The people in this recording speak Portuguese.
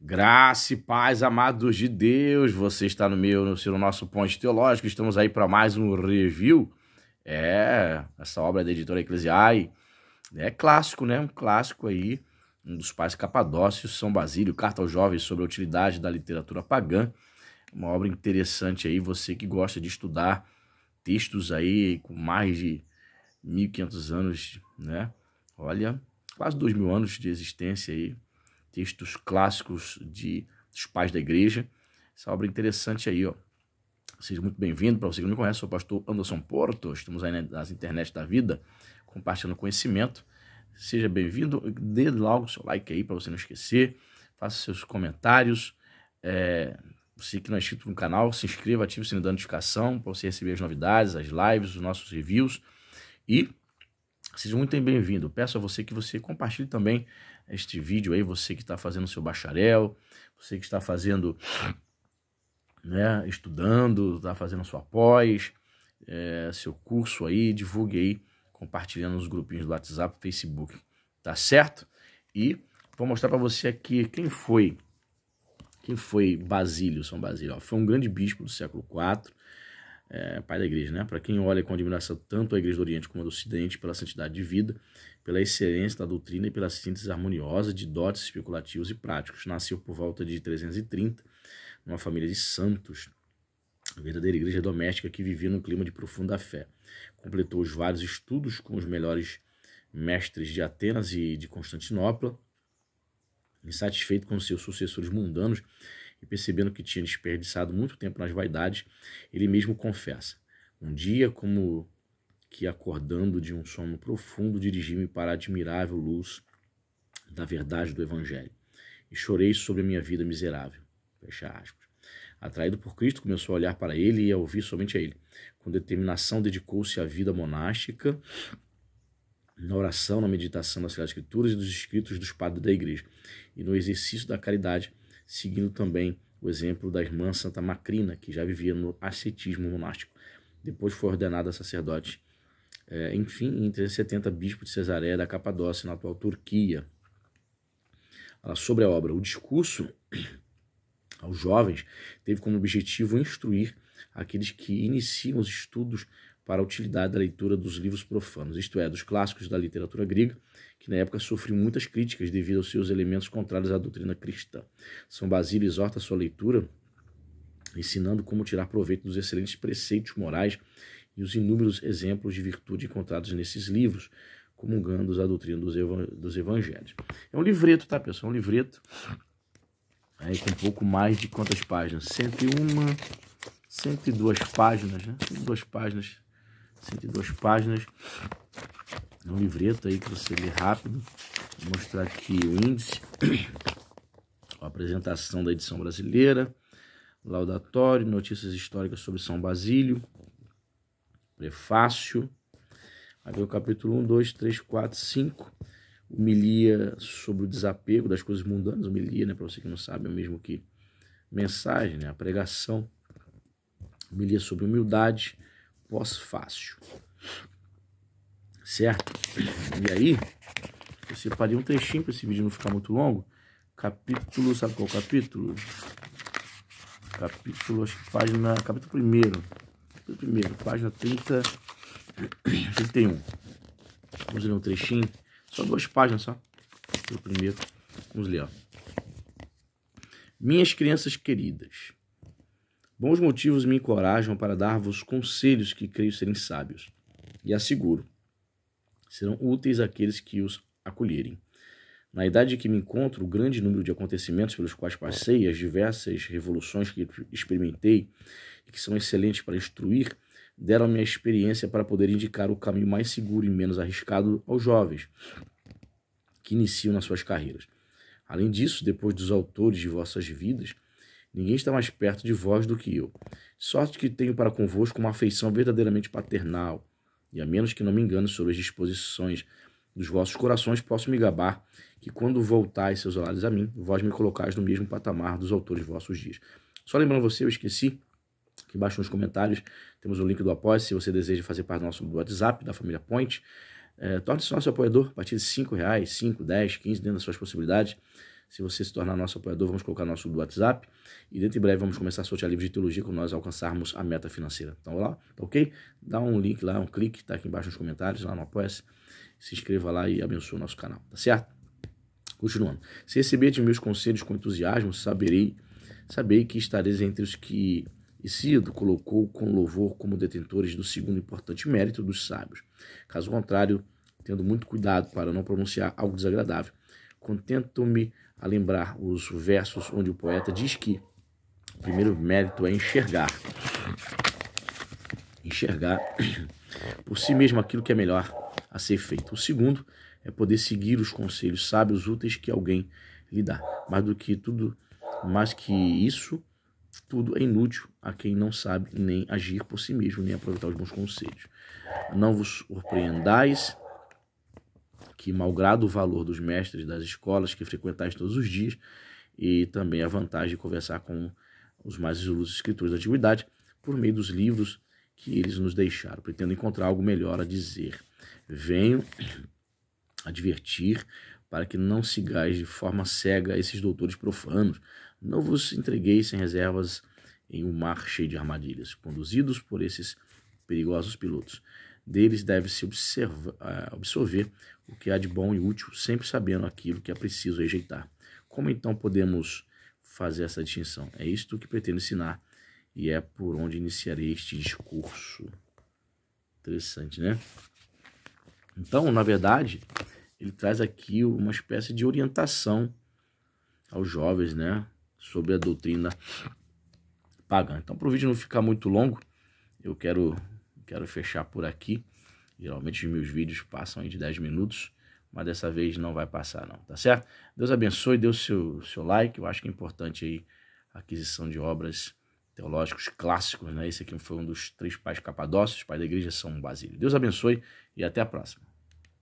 Graça e paz, amados de Deus, você está no meu, no, no nosso ponte teológico, estamos aí para mais um review. É, essa obra da editora Eclesiai é clássico, né? Um clássico aí, um dos pais capadócios, São Basílio, Carta aos Jovens sobre a Utilidade da Literatura Pagã. Uma obra interessante aí, você que gosta de estudar textos aí com mais de 1.500 anos, né? Olha, quase 2 mil anos de existência aí textos clássicos de, dos pais da igreja. Essa obra é interessante aí, ó. Seja muito bem-vindo. Para você que não me conhece, sou o pastor Anderson Porto. Estamos aí nas internet da vida, compartilhando conhecimento. Seja bem-vindo. Dê logo o seu like aí para você não esquecer. Faça seus comentários. É, você que não é inscrito no canal, se inscreva, ative o sininho da notificação para você receber as novidades, as lives, os nossos reviews. E seja muito bem-vindo. Peço a você que você compartilhe também este vídeo aí, você que está fazendo seu bacharel, você que está fazendo, né, estudando, está fazendo sua pós, é, seu curso aí, divulgue aí, compartilhando nos grupinhos do WhatsApp, Facebook, tá certo? E vou mostrar para você aqui quem foi, quem foi Basílio, São Basílio, ó, foi um grande bispo do século IV, é, pai da igreja, né? Para quem olha com admiração tanto a igreja do Oriente como a do Ocidente pela santidade de vida, pela excelência da doutrina e pela síntese harmoniosa de dotes especulativos e práticos. Nasceu por volta de 330, numa família de santos, verdadeira igreja doméstica que vivia num clima de profunda fé. Completou os vários estudos com os melhores mestres de Atenas e de Constantinopla. Insatisfeito com seus sucessores mundanos, e percebendo que tinha desperdiçado muito tempo nas vaidades, ele mesmo confessa: Um dia, como que acordando de um sono profundo, dirigi-me para a admirável luz da verdade do Evangelho e chorei sobre a minha vida miserável. Fecha aspas. Atraído por Cristo, começou a olhar para ele e a ouvir somente a ele. Com determinação, dedicou-se à vida monástica, na oração, na meditação das Sagradas Escrituras e dos escritos dos padres da igreja, e no exercício da caridade seguindo também o exemplo da irmã Santa Macrina, que já vivia no ascetismo monástico. Depois foi ordenada sacerdote. É, enfim, em 370, bispo de Cesaré da Capadócia, na atual Turquia. Sobre a obra, o discurso aos jovens teve como objetivo instruir aqueles que iniciam os estudos para a utilidade da leitura dos livros profanos, isto é, dos clássicos da literatura grega, que na época sofreu muitas críticas devido aos seus elementos contrários à doutrina cristã. São Basílio exorta a sua leitura, ensinando como tirar proveito dos excelentes preceitos morais e os inúmeros exemplos de virtude encontrados nesses livros, comungando a doutrina dos, dos evangelhos. É um livreto, tá, pessoal? É um livreto com um pouco mais de quantas páginas? 101, 102 páginas, né? 102 páginas 102 páginas, um livreto aí que você lê rápido. Vou mostrar aqui o índice, a apresentação da edição brasileira, laudatório, notícias históricas sobre São Basílio, prefácio, Aí vem o capítulo 1, 2, 3, 4, 5. Humilha sobre o desapego das coisas mundanas. Humilha, né? Para você que não sabe, é o mesmo que mensagem, né? A pregação. Humilha sobre humildade pós-fácil. Certo? E aí, eu separei um trechinho para esse vídeo não ficar muito longo. Capítulo, sabe qual é capítulo? Capítulo, acho que página, capítulo primeiro. Capítulo primeiro, página 30, 31. Vamos ler um trechinho, só duas páginas só. O primeiro, vamos ler, ó. Minhas crianças queridas, Bons motivos me encorajam para dar-vos conselhos que creio serem sábios, e asseguro, serão úteis àqueles que os acolherem. Na idade que me encontro, o grande número de acontecimentos pelos quais passei, as diversas revoluções que experimentei e que são excelentes para instruir, deram-me a experiência para poder indicar o caminho mais seguro e menos arriscado aos jovens que iniciam nas suas carreiras. Além disso, depois dos autores de vossas vidas, Ninguém está mais perto de vós do que eu. Sorte que tenho para convosco uma afeição verdadeiramente paternal, e a menos que não me engane sobre as disposições dos vossos corações, posso me gabar que quando voltais seus olhares a mim, vós me colocais no mesmo patamar dos autores vossos dias. Só lembrando você, eu esqueci, aqui embaixo nos comentários temos o link do apoio. se você deseja fazer parte do nosso WhatsApp, da família Point. É, Torne-se nosso apoiador a partir de R$ reais, 5, 10, 15, dentro das suas possibilidades. Se você se tornar nosso apoiador, vamos colocar nosso do WhatsApp. E dentro em breve vamos começar a sortear livros de teologia quando nós alcançarmos a meta financeira. Então, lá, tá ok? Dá um link lá, um clique, tá aqui embaixo nos comentários, lá no Apoia-se. Se inscreva lá e abençoe o nosso canal, tá certo? Continuando. Se receber de meus conselhos com entusiasmo, saberei, saberei que estareis entre os que Isido colocou com louvor como detentores do segundo importante mérito dos sábios. Caso contrário, tendo muito cuidado para não pronunciar algo desagradável, contento-me a lembrar os versos onde o poeta diz que o primeiro mérito é enxergar. Enxergar por si mesmo aquilo que é melhor a ser feito. O segundo é poder seguir os conselhos sábios, úteis que alguém lhe dá. Mais do que tudo, mais que isso, tudo é inútil a quem não sabe nem agir por si mesmo, nem aproveitar os bons conselhos. Não vos surpreendais que, malgrado o valor dos mestres das escolas que frequentais todos os dias, e também a vantagem de conversar com os mais ilustres escritores da antiguidade, por meio dos livros que eles nos deixaram. Pretendo encontrar algo melhor a dizer. Venho advertir para que não sigais de forma cega esses doutores profanos. Não vos entreguei sem reservas em um mar cheio de armadilhas, conduzidos por esses perigosos pilotos. Deles deve-se ah, absorver o que há de bom e útil, sempre sabendo aquilo que é preciso rejeitar. Como então podemos fazer essa distinção? É isto que pretendo ensinar e é por onde iniciarei este discurso. Interessante, né? Então, na verdade, ele traz aqui uma espécie de orientação aos jovens, né, sobre a doutrina pagã. Então, para o vídeo não ficar muito longo, eu quero Quero fechar por aqui. Geralmente os meus vídeos passam aí de 10 minutos, mas dessa vez não vai passar não, tá certo? Deus abençoe, dê o seu, seu like, eu acho que é importante aí a aquisição de obras teológicos clássicos, né? Esse aqui foi um dos três pais capadócios, pai da igreja São Basílio. Deus abençoe e até a próxima.